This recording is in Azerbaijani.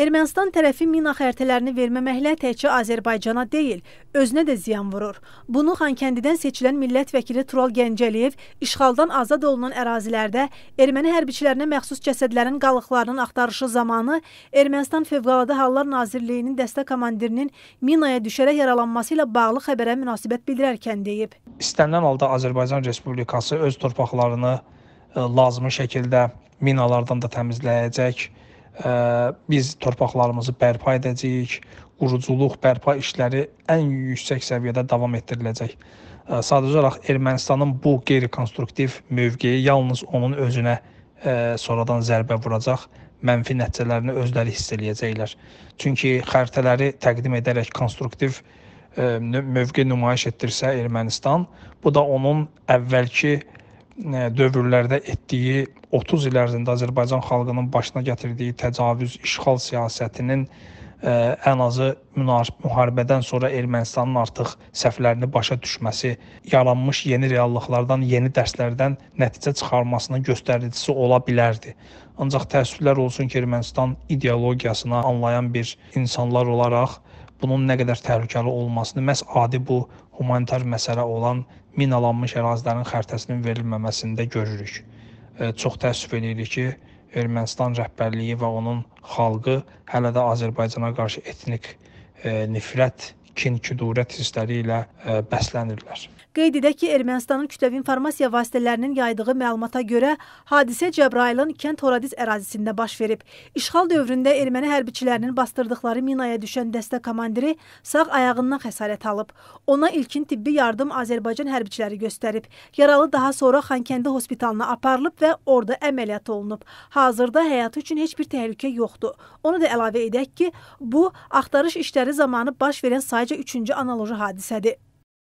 Ermənistan tərəfi mina xəritələrini verməməklə təkcə Azərbaycana deyil, özünə də ziyan vurur. Bunu Xankəndidən seçilən millət vəkili Tural Gəncəliyev işğaldan azad olunan ərazilərdə erməni hərbiçilərinə məxsus cəsədlərin qalıqlarının axtarışı zamanı Ermənistan Fövqəladə Hallar Nazirliyinin dəstə komandirinin minaya düşərək yaralanması ilə bağlı xəbərə münasibət bildirərkən deyib. İstənilən halda Azərbaycan Respublikası öz torpaqlarını e, lazımi şəkildə minalardan da təmizləyəcək biz torpaqlarımızı bərpa edəcəyik. Quruculuq bərpa işləri ən yüksək səviyyədə davam etdiriləcək. Sadəcə olaraq Ermənistanın bu qeyri-konstruktiv mövqeyi yalnız onun özünə sonradan zərbə vuracaq, mənfi nəticələrini özləri hiss eləyəcəklər. Çünki xəritələri təqdim edərək konstruktiv mövqe nümayiş etdirsə Ermənistan, bu da onun əvvəlki dövrlərdə etdiyi 30 il ərzində Azərbaycan xalqının başına gətirdiyi təcavüz, işğal siyasətinin e, ən azı müharibədən sonra Ermənistanın artıq səhvlərini başa düşməsi, yaranmış yeni reallıqlardan, yeni dərslərdən nəticə çıxarmasının göstəricisi ola bilərdi. Ancaq təəssüflər olsun ki, Ermənistan ideologiyasına anlayan bir insanlar olaraq bunun nə qədər təhlükəli olmasını məhz adi bu humanitar məsələ olan minalanmış ərazilərin xəritəsinin verilməməsində görürük. E, çox təəssüf eləyirik ki, Ermənistan rəhbərliyi və onun xalqı hələ də Azərbaycana qarşı etnik e, nifrət kin-küdurət hissləri ilə e, bəslənirlər. Qeyd edək ki, Ermənistanın kütləvi informasiya vasitələrinin yaydığı məlumata görə hadisə Cəbrailin Kent Horadiz ərazisində baş verib. İşğal dövründə erməni hərbiçilərinin basdırdıqları minaya düşən dəstə komandiri sağ ayağından xəsarət alıb. Ona ilkin tibbi yardım Azərbaycan hərbiçiləri göstərib. Yaralı daha sonra Xankəndi hospitalına aparılıb və orada əməliyyat olunub. Hazırda həyatı üçün heç bir təhlükə yoxdur. Onu da əlavə edək ki, bu axtarış işləri zamanı baş verən sayıcı sadəcə üçüncü analoji hadisədir.